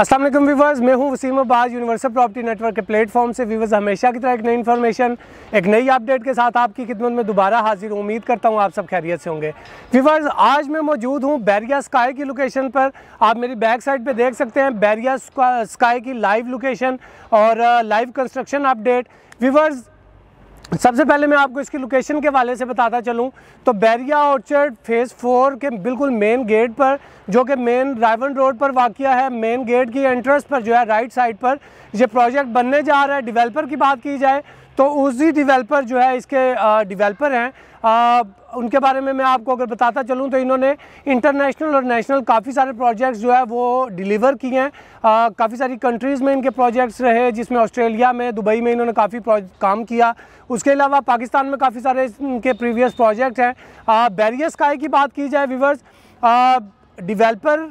Aslam viewers मैं हूँ Waseem Abbas Universal Property Network के प्लेटफॉर्म से वीवर्स हमेशा की तरह एक नई इन्फॉर्मेशन एक नई अपडेट के साथ आपकी खिदमत में दोबारा हाजिर हूँ उम्मीद करता हूँ आप सब खैरियत से होंगे वीवर्स आज मैं मौजूद हूँ बैरिया स्काई की लोकेशन पर आप मेरी बैक साइड पे देख सकते हैं बैरिया स्काई की लाइव लोकेशन और लाइव कंस्ट्रक्शन अपडेट वीवर्स सबसे पहले मैं आपको इसकी लोकेशन के वाले से बताता चलूं तो बैरिया ऑर्चर्ड फेज़ फोर के बिल्कुल मेन गेट पर जो कि मेन रायवन रोड पर वाक़ है मेन गेट की एंट्रेंस पर जो है राइट साइड पर ये प्रोजेक्ट बनने जा रहा है डेवलपर की बात की जाए तो उसी डिवेल्पर जो है इसके डिवेल्पर हैं उनके बारे में मैं आपको अगर बताता चलूँ तो इन्होंने इंटरनेशनल और नेशनल काफ़ी सारे प्रोजेक्ट्स जो है वो डिलीवर किए हैं काफ़ी सारी कंट्रीज़ में इनके प्रोजेक्ट्स रहे जिसमें ऑस्ट्रेलिया में दुबई में इन्होंने काफ़ी काम किया उसके अलावा पाकिस्तान में काफ़ी सारे इनके प्रीवियस प्रोजेक्ट हैं बैरियस काय की बात की जाए विवर्स डिवेलपर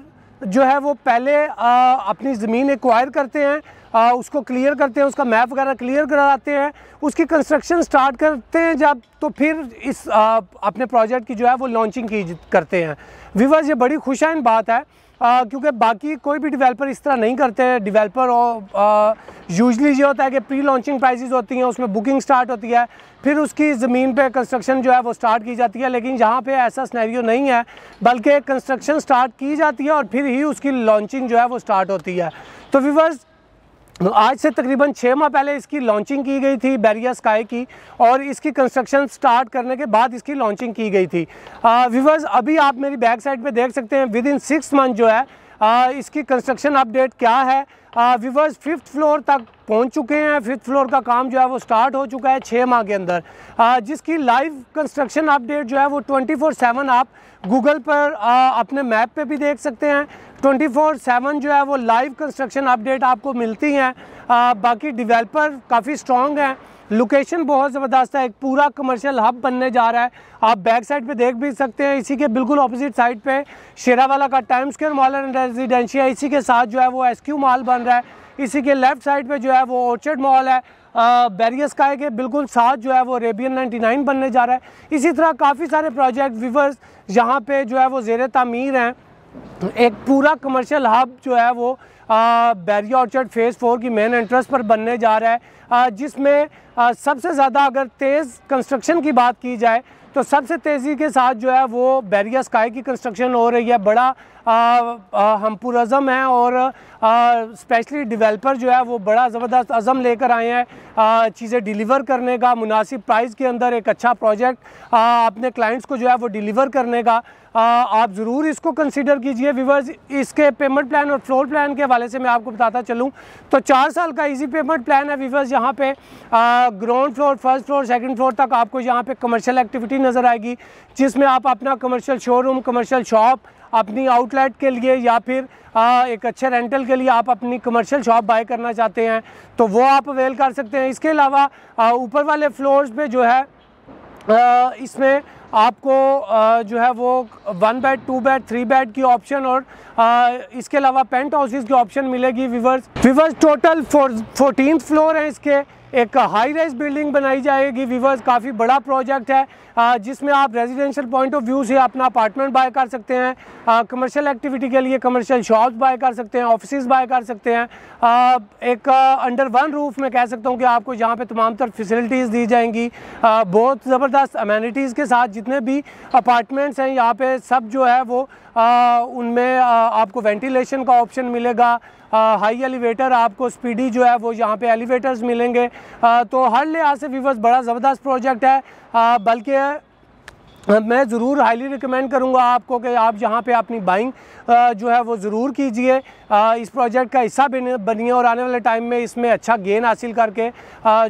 जो है वो पहले आ, अपनी ज़मीन एक्वायर करते हैं आ, हाँ, उसको क्लियर करते हैं उसका मैप वगैरह क्लियर कराते हैं उसकी कंस्ट्रक्शन स्टार्ट करते हैं जब तो फिर इस आ, अपने प्रोजेक्ट की जो है वो लॉन्चिंग की करते हैं विवर्स ये बड़ी खुशाइन बात है क्योंकि बाकी कोई भी डेवलपर इस तरह नहीं करते हैं डिवेलपर यूजली ये होता है कि प्री लॉन्चिंग प्राइजेज होती हैं उसमें बुकिंग स्टार्ट होती है फिर उसकी ज़मीन पे कंस्ट्रक्शन जो है वो स्टार्ट की जाती है लेकिन यहाँ पे ऐसा स्नैरियो नहीं है बल्कि कंस्ट्रक्शन स्टार्ट की जाती है और फिर ही उसकी लॉन्चिंग जो है वो स्टार्ट होती है तो विवर्स आज से तकरीबन छः माह पहले इसकी लॉन्चिंग की गई थी बैरिया स्काई की और इसकी कंस्ट्रक्शन स्टार्ट करने के बाद इसकी लॉन्चिंग की गई थी व्यूवर्स अभी आप मेरी बैक साइड पे देख सकते हैं विद इन सिक्स मंथ जो है आ, इसकी कंस्ट्रक्शन अपडेट क्या है व्यूवर्स फिफ्थ फ्लोर तक पहुंच चुके हैं फिफ्थ फ्लोर का काम जो है वो स्टार्ट हो चुका है छः माह के अंदर आ, जिसकी लाइव कंस्ट्रक्शन अपडेट जो है वो 24/7 आप गूगल पर आ, अपने मैप पे भी देख सकते हैं ट्वेंटी फोर सेवन जो है वो लाइव कंस्ट्रक्शन अपडेट आपको मिलती हैं बाकी डिवेलपर काफ़ी स्ट्रॉन्ग हैं लोकेशन बहुत ज़बरदस्त है एक पूरा कमर्शियल हब बनने जा रहा है आप बैक साइड पे देख भी सकते हैं इसी के बिल्कुल ऑपोजिट साइड पे शेरावाला का Time Square mall and Residencia इसी के साथ जो है वो क्यू मॉल बन रहा है इसी के लेफ्ट साइड पे जो है वो ऑर्चर्ड मॉल है बैरियर स्काई के बिल्कुल साथ जो है वो अरेबियन 99 बनने जा रहा है इसी तरह काफ़ी सारे प्रोजेक्ट विवर्स यहाँ पर जो है वो जेर तमीर हैं तो एक पूरा कमर्शियल हब जो है वो बैरिया ऑर्चर्ड फेज़ फोर की मेन एंट्रेंस पर बनने जा रहा है जिसमें सबसे ज़्यादा अगर तेज़ कंस्ट्रक्शन की बात की जाए तो सबसे तेज़ी के साथ जो है वो बैरिया स्काई की कंस्ट्रक्शन हो रही है बड़ा हम पुरम हैं और स्पेशली डिवेलपर जो है वो बड़ा ज़बरदस्त अज़म लेकर आए हैं चीज़ें डिलीवर करने का मुनासिब प्राइस के अंदर एक अच्छा प्रोजेक्ट अपने क्लाइंट्स को जो है वो डिलीवर करने का आ, आप ज़रूर इसको कंसिडर कीजिए विवर्स इसके पेमेंट प्लान और फ्लोर प्लान के हवाले से मैं आपको बताता चलूँ तो चार साल का इजी पेमेंट प्लान है विवर्स यहाँ पे ground floor first floor second floor तक आपको यहाँ पे कमर्शियल एक्टिविटी नज़र आएगी जिसमें आप अपना कमर्शियल शोरूम कमर्शियल शॉप अपनी आउटलेट के लिए या फिर आ, एक अच्छे रेंटल के लिए आप अपनी कमर्शियल शॉप बाय करना चाहते हैं तो वो आप अवेल कर सकते हैं इसके अलावा ऊपर वाले फ्लोर्स पे जो है इसमें आपको जो है वो one bed two bed three bed की ऑप्शन और इसके अलावा पेंट हाउसेज की ऑप्शन मिलेगी viewers viewers total fourteen floor है इसके एक हाई राइज बिल्डिंग बनाई जाएगी विवर्स काफ़ी बड़ा प्रोजेक्ट है जिसमें आप रेजिडेंशियल पॉइंट ऑफ व्यू से अपना अपार्टमेंट बाय कर सकते हैं कमर्शियल एक्टिविटी के लिए कमर्शियल शॉप्स बाय कर सकते हैं ऑफिस बाय कर सकते हैं एक अंडर वन रूफ में कह सकता हूँ कि आपको यहाँ पे तमाम तर फैसिलिटीज़ दी जाएंगी बहुत ज़बरदस्त अमेनिटीज़ के साथ जितने भी अपार्टमेंट्स हैं यहाँ पे सब जो है वो उनमें आपको वेंटिलेशन का ऑप्शन मिलेगा हाई एलिवेटर आपको स्पीडी जो है वो यहाँ पे एलिवेटर्स मिलेंगे आ, तो हर लिहाज से वीवर्स बड़ा ज़बरदस्त प्रोजेक्ट है बल्कि मैं ज़रूर हाईली रिकमेंड करूँगा आपको कि आप यहाँ पे अपनी बाइंग जो है वो ज़रूर कीजिए इस प्रोजेक्ट का हिस्सा बनिए और आने वाले टाइम में इसमें अच्छा गेन हासिल करके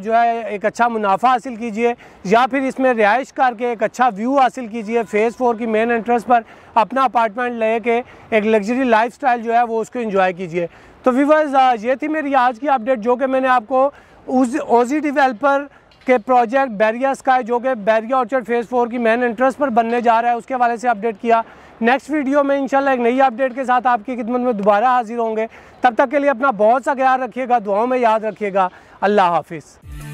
जो है एक अच्छा मुनाफा हासिल कीजिए या फिर इसमें रिहाइश करके एक अच्छा व्यू हासिल कीजिए फ़ेज़ फोर की मेन एंट्रेंस पर अपना अपार्टमेंट ले के एक लग्जरी लाइफ जो है वो उसको इन्जॉय कीजिए तो वीवर्स ये थी मेरी आज की अपडेट जो कि मैंने आपको उस ओजी डिवेल्पर के प्रोजेक्ट बैरिया स्काई जो कि बैरिया ऑर्चर्ड फेज़ फोर की मेन इंटरेस्ट पर बनने जा रहा है उसके हवाले से अपडेट किया नेक्स्ट वीडियो में इंशाल्लाह एक नई अपडेट के साथ आपकी खिदमत में दोबारा हाजिर होंगे तब तक के लिए अपना बहुत सा ख्याल रखिएगा दुआओं में याद रखिएगा अल्लाह हाफिज़